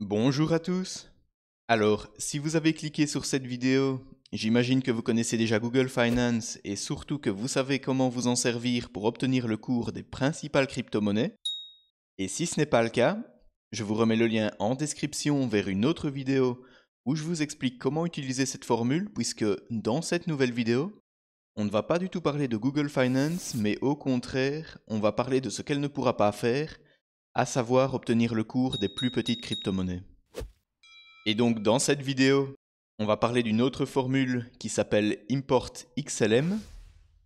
Bonjour à tous Alors, si vous avez cliqué sur cette vidéo, j'imagine que vous connaissez déjà Google Finance et surtout que vous savez comment vous en servir pour obtenir le cours des principales crypto-monnaies. Et si ce n'est pas le cas, je vous remets le lien en description vers une autre vidéo où je vous explique comment utiliser cette formule puisque dans cette nouvelle vidéo, on ne va pas du tout parler de Google Finance, mais au contraire, on va parler de ce qu'elle ne pourra pas faire à savoir obtenir le cours des plus petites crypto-monnaies. Et donc dans cette vidéo, on va parler d'une autre formule qui s'appelle import XLM,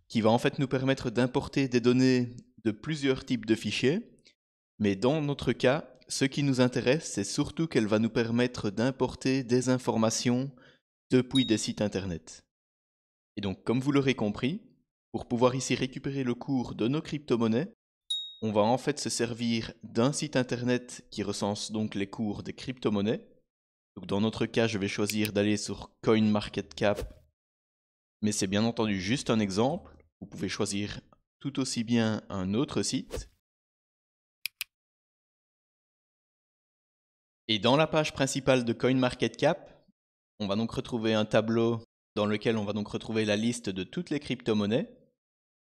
qui va en fait nous permettre d'importer des données de plusieurs types de fichiers, mais dans notre cas, ce qui nous intéresse, c'est surtout qu'elle va nous permettre d'importer des informations depuis des sites internet. Et donc, comme vous l'aurez compris, pour pouvoir ici récupérer le cours de nos crypto-monnaies, on va en fait se servir d'un site internet qui recense donc les cours des crypto-monnaies. Donc dans notre cas, je vais choisir d'aller sur CoinMarketCap, mais c'est bien entendu juste un exemple. Vous pouvez choisir tout aussi bien un autre site. Et dans la page principale de CoinMarketCap, on va donc retrouver un tableau dans lequel on va donc retrouver la liste de toutes les crypto-monnaies.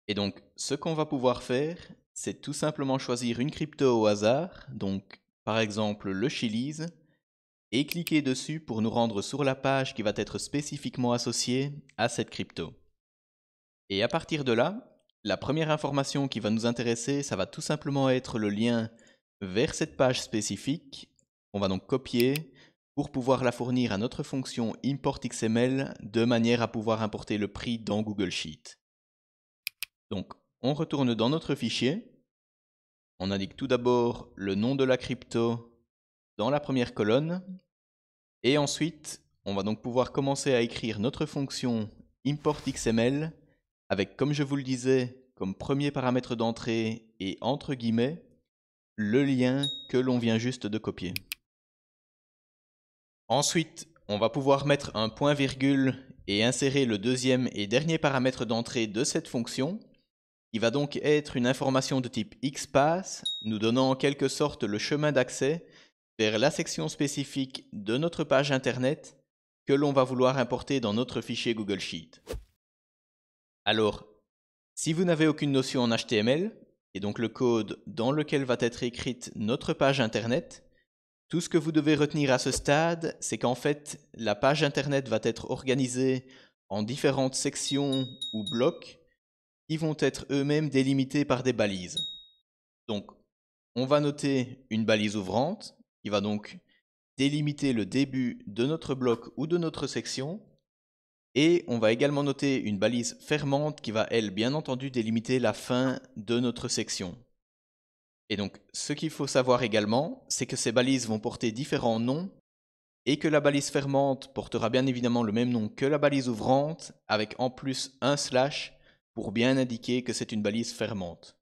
Et donc, ce qu'on va pouvoir faire, c'est tout simplement choisir une crypto au hasard, donc par exemple le Chili's, et cliquer dessus pour nous rendre sur la page qui va être spécifiquement associée à cette crypto. Et à partir de là, la première information qui va nous intéresser, ça va tout simplement être le lien vers cette page spécifique. On va donc copier pour pouvoir la fournir à notre fonction import XML de manière à pouvoir importer le prix dans Google Sheet. Donc on retourne dans notre fichier. On indique tout d'abord le nom de la crypto dans la première colonne. Et ensuite, on va donc pouvoir commencer à écrire notre fonction importXML avec, comme je vous le disais, comme premier paramètre d'entrée et entre guillemets, le lien que l'on vient juste de copier. Ensuite, on va pouvoir mettre un point virgule et insérer le deuxième et dernier paramètre d'entrée de cette fonction il va donc être une information de type XPath, nous donnant en quelque sorte le chemin d'accès vers la section spécifique de notre page Internet que l'on va vouloir importer dans notre fichier Google Sheet. Alors, si vous n'avez aucune notion en HTML, et donc le code dans lequel va être écrite notre page Internet, tout ce que vous devez retenir à ce stade, c'est qu'en fait, la page Internet va être organisée en différentes sections ou blocs ils vont être eux-mêmes délimités par des balises. Donc, on va noter une balise ouvrante, qui va donc délimiter le début de notre bloc ou de notre section, et on va également noter une balise fermante qui va, elle, bien entendu, délimiter la fin de notre section. Et donc, ce qu'il faut savoir également, c'est que ces balises vont porter différents noms et que la balise fermante portera bien évidemment le même nom que la balise ouvrante, avec en plus un slash pour bien indiquer que c'est une balise fermante.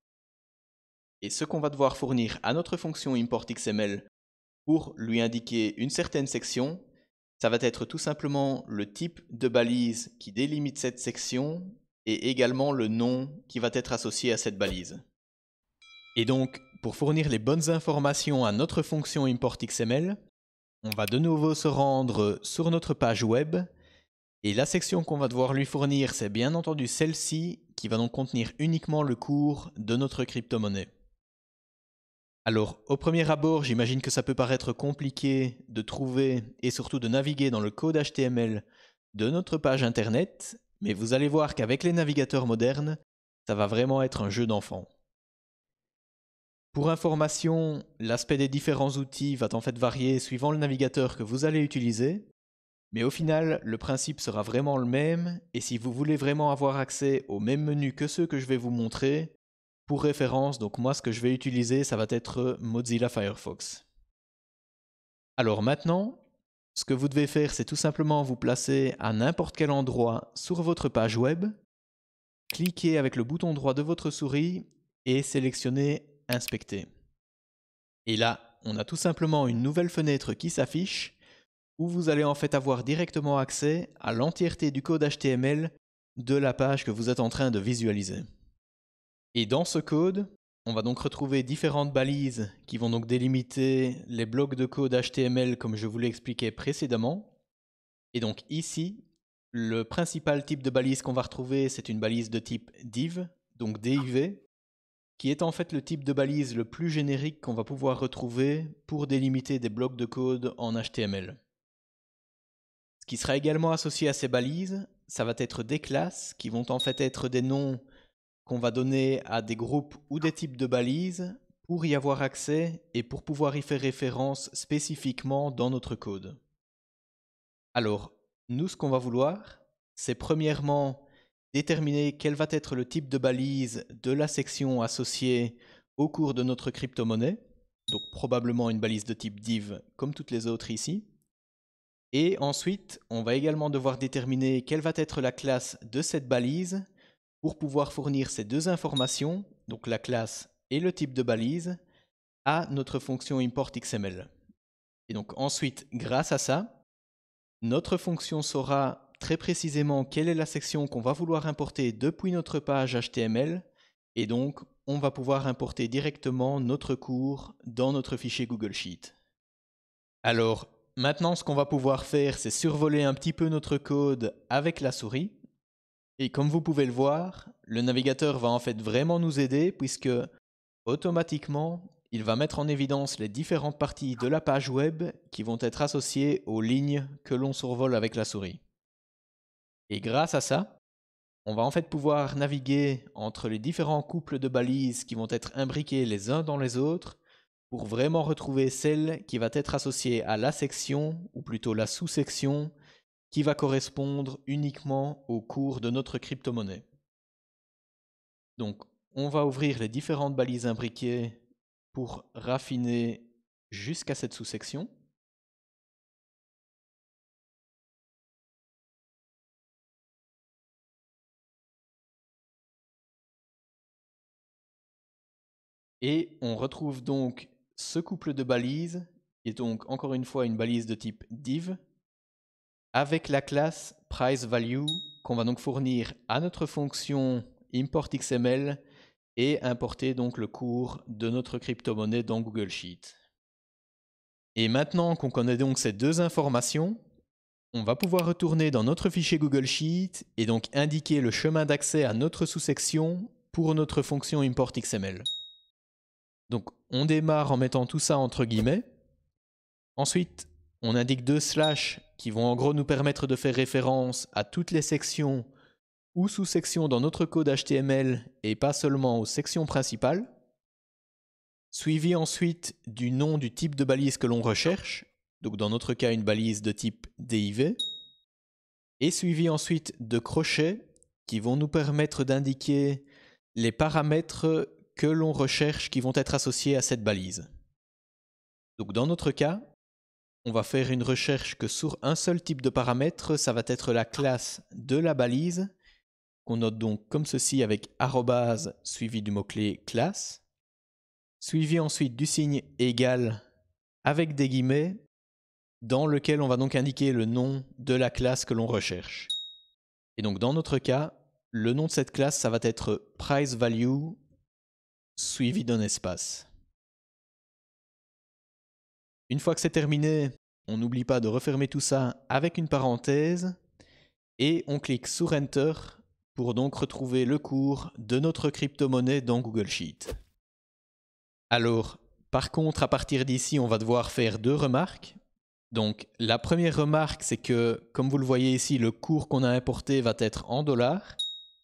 Et ce qu'on va devoir fournir à notre fonction import.xml pour lui indiquer une certaine section, ça va être tout simplement le type de balise qui délimite cette section et également le nom qui va être associé à cette balise. Et donc, pour fournir les bonnes informations à notre fonction import.xml, on va de nouveau se rendre sur notre page web et la section qu'on va devoir lui fournir, c'est bien entendu celle-ci, qui va donc contenir uniquement le cours de notre crypto-monnaie. Alors, au premier abord, j'imagine que ça peut paraître compliqué de trouver et surtout de naviguer dans le code HTML de notre page internet, mais vous allez voir qu'avec les navigateurs modernes, ça va vraiment être un jeu d'enfant. Pour information, l'aspect des différents outils va en fait varier suivant le navigateur que vous allez utiliser, mais au final, le principe sera vraiment le même, et si vous voulez vraiment avoir accès au même menu que ceux que je vais vous montrer, pour référence, donc moi ce que je vais utiliser, ça va être Mozilla Firefox. Alors maintenant, ce que vous devez faire, c'est tout simplement vous placer à n'importe quel endroit sur votre page web, cliquer avec le bouton droit de votre souris et sélectionner Inspecter. Et là, on a tout simplement une nouvelle fenêtre qui s'affiche où vous allez en fait avoir directement accès à l'entièreté du code HTML de la page que vous êtes en train de visualiser. Et dans ce code, on va donc retrouver différentes balises qui vont donc délimiter les blocs de code HTML comme je vous l'ai expliqué précédemment. Et donc ici, le principal type de balise qu'on va retrouver, c'est une balise de type div, donc div, qui est en fait le type de balise le plus générique qu'on va pouvoir retrouver pour délimiter des blocs de code en HTML qui sera également associé à ces balises, ça va être des classes qui vont en fait être des noms qu'on va donner à des groupes ou des types de balises pour y avoir accès et pour pouvoir y faire référence spécifiquement dans notre code. Alors, nous, ce qu'on va vouloir, c'est premièrement déterminer quel va être le type de balise de la section associée au cours de notre crypto-monnaie, donc probablement une balise de type div comme toutes les autres ici. Et ensuite, on va également devoir déterminer quelle va être la classe de cette balise pour pouvoir fournir ces deux informations, donc la classe et le type de balise, à notre fonction import XML. Et donc ensuite, grâce à ça, notre fonction saura très précisément quelle est la section qu'on va vouloir importer depuis notre page HTML, et donc on va pouvoir importer directement notre cours dans notre fichier Google Sheet. Alors, Maintenant, ce qu'on va pouvoir faire, c'est survoler un petit peu notre code avec la souris. Et comme vous pouvez le voir, le navigateur va en fait vraiment nous aider puisque automatiquement, il va mettre en évidence les différentes parties de la page web qui vont être associées aux lignes que l'on survole avec la souris. Et grâce à ça, on va en fait pouvoir naviguer entre les différents couples de balises qui vont être imbriqués les uns dans les autres pour vraiment retrouver celle qui va être associée à la section, ou plutôt la sous-section, qui va correspondre uniquement au cours de notre crypto-monnaie. Donc, on va ouvrir les différentes balises imbriquées pour raffiner jusqu'à cette sous-section. Et on retrouve donc ce couple de balises est donc encore une fois une balise de type div avec la classe price value qu'on va donc fournir à notre fonction importXml et importer donc le cours de notre crypto-monnaie dans Google Sheet. Et maintenant qu'on connaît donc ces deux informations, on va pouvoir retourner dans notre fichier Google Sheet et donc indiquer le chemin d'accès à notre sous-section pour notre fonction importXML. XML. Donc on démarre en mettant tout ça entre guillemets. Ensuite, on indique deux slash qui vont en gros nous permettre de faire référence à toutes les sections ou sous-sections dans notre code HTML et pas seulement aux sections principales. Suivi ensuite du nom du type de balise que l'on recherche, donc dans notre cas une balise de type div, et suivi ensuite de crochets qui vont nous permettre d'indiquer les paramètres que l'on recherche qui vont être associés à cette balise. Donc dans notre cas, on va faire une recherche que sur un seul type de paramètre, ça va être la classe de la balise, qu'on note donc comme ceci avec arrobase suivi du mot-clé classe, suivi ensuite du signe égal avec des guillemets, dans lequel on va donc indiquer le nom de la classe que l'on recherche. Et donc dans notre cas, le nom de cette classe, ça va être price value suivi d'un espace. Une fois que c'est terminé, on n'oublie pas de refermer tout ça avec une parenthèse et on clique sur Enter pour donc retrouver le cours de notre crypto-monnaie dans Google Sheet. Alors, par contre, à partir d'ici, on va devoir faire deux remarques. Donc, la première remarque, c'est que, comme vous le voyez ici, le cours qu'on a importé va être en dollars.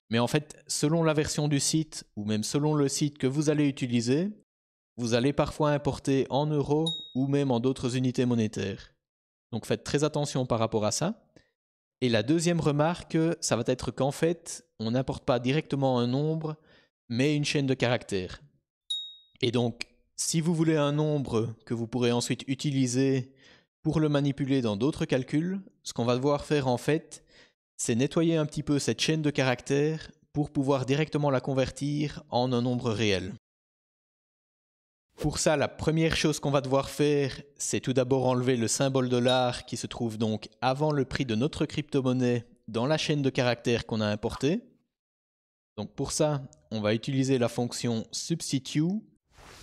Mais en fait, selon la version du site, ou même selon le site que vous allez utiliser, vous allez parfois importer en euros ou même en d'autres unités monétaires. Donc faites très attention par rapport à ça. Et la deuxième remarque, ça va être qu'en fait, on n'importe pas directement un nombre, mais une chaîne de caractères. Et donc, si vous voulez un nombre que vous pourrez ensuite utiliser pour le manipuler dans d'autres calculs, ce qu'on va devoir faire en fait, c'est nettoyer un petit peu cette chaîne de caractères pour pouvoir directement la convertir en un nombre réel. Pour ça, la première chose qu'on va devoir faire, c'est tout d'abord enlever le symbole dollar qui se trouve donc avant le prix de notre crypto-monnaie dans la chaîne de caractères qu'on a importée. Donc pour ça, on va utiliser la fonction substitute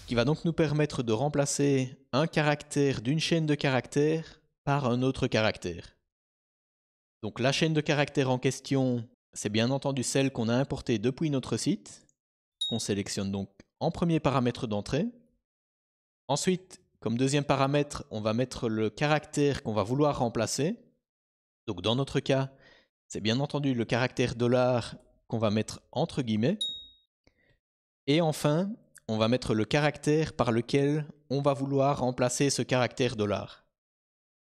qui va donc nous permettre de remplacer un caractère d'une chaîne de caractères par un autre caractère. Donc la chaîne de caractères en question, c'est bien entendu celle qu'on a importée depuis notre site, qu'on sélectionne donc en premier paramètre d'entrée. Ensuite, comme deuxième paramètre, on va mettre le caractère qu'on va vouloir remplacer. Donc dans notre cas, c'est bien entendu le caractère dollar qu'on va mettre entre guillemets. Et enfin, on va mettre le caractère par lequel on va vouloir remplacer ce caractère dollar.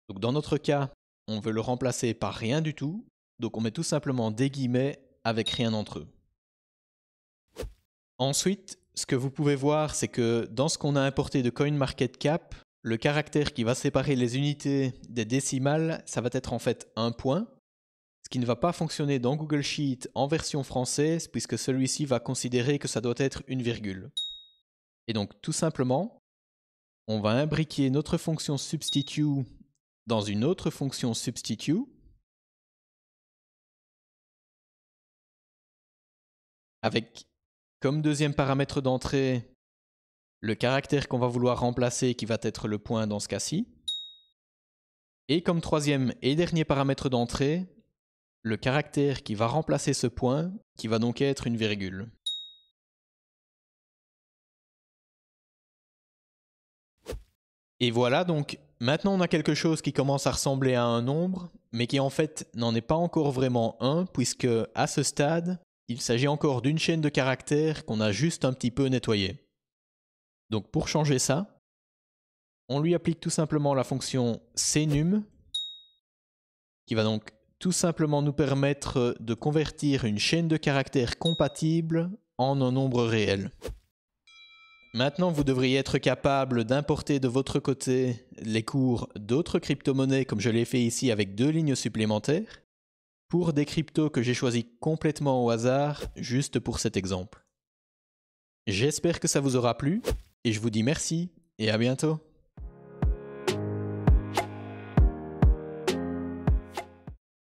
Donc dans notre cas, on veut le remplacer par rien du tout, donc on met tout simplement des guillemets avec rien entre eux. Ensuite, ce que vous pouvez voir, c'est que dans ce qu'on a importé de CoinMarketCap, le caractère qui va séparer les unités des décimales, ça va être en fait un point, ce qui ne va pas fonctionner dans Google Sheet en version française, puisque celui-ci va considérer que ça doit être une virgule. Et donc tout simplement, on va imbriquer notre fonction substitute dans une autre fonction Substitue avec comme deuxième paramètre d'entrée le caractère qu'on va vouloir remplacer qui va être le point dans ce cas-ci, et comme troisième et dernier paramètre d'entrée, le caractère qui va remplacer ce point, qui va donc être une virgule. Et voilà donc Maintenant, on a quelque chose qui commence à ressembler à un nombre, mais qui en fait n'en est pas encore vraiment un, puisque à ce stade, il s'agit encore d'une chaîne de caractères qu'on a juste un petit peu nettoyée. Donc pour changer ça, on lui applique tout simplement la fonction cnum, qui va donc tout simplement nous permettre de convertir une chaîne de caractères compatible en un nombre réel. Maintenant, vous devriez être capable d'importer de votre côté les cours d'autres crypto-monnaies, comme je l'ai fait ici avec deux lignes supplémentaires, pour des cryptos que j'ai choisis complètement au hasard, juste pour cet exemple. J'espère que ça vous aura plu, et je vous dis merci, et à bientôt